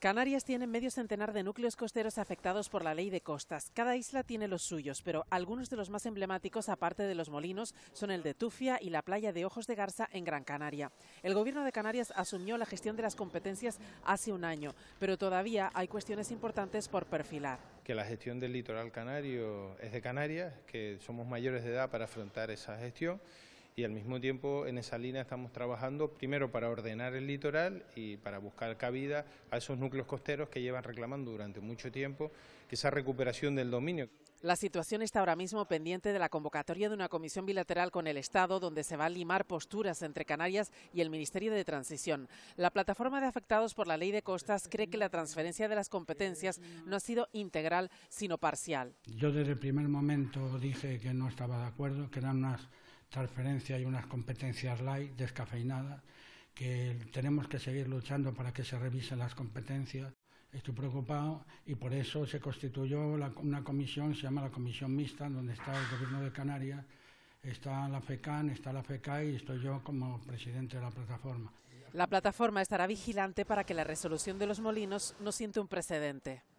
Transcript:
Canarias tiene medio centenar de núcleos costeros afectados por la ley de costas. Cada isla tiene los suyos, pero algunos de los más emblemáticos, aparte de los molinos, son el de Tufia y la playa de Ojos de Garza en Gran Canaria. El gobierno de Canarias asumió la gestión de las competencias hace un año, pero todavía hay cuestiones importantes por perfilar. Que la gestión del litoral canario es de Canarias, que somos mayores de edad para afrontar esa gestión y al mismo tiempo en esa línea estamos trabajando primero para ordenar el litoral y para buscar cabida a esos núcleos costeros que llevan reclamando durante mucho tiempo esa recuperación del dominio. La situación está ahora mismo pendiente de la convocatoria de una comisión bilateral con el Estado, donde se van a limar posturas entre Canarias y el Ministerio de Transición. La plataforma de afectados por la ley de costas cree que la transferencia de las competencias no ha sido integral, sino parcial. Yo desde el primer momento dije que no estaba de acuerdo, que eran unas transferencia y unas competencias light, descafeinadas, que tenemos que seguir luchando para que se revisen las competencias. Estoy preocupado y por eso se constituyó una comisión, se llama la Comisión Mixta, donde está el Gobierno de Canarias, está la FECAN, está la FECAI y estoy yo como presidente de la plataforma. La plataforma estará vigilante para que la resolución de los molinos no siente un precedente.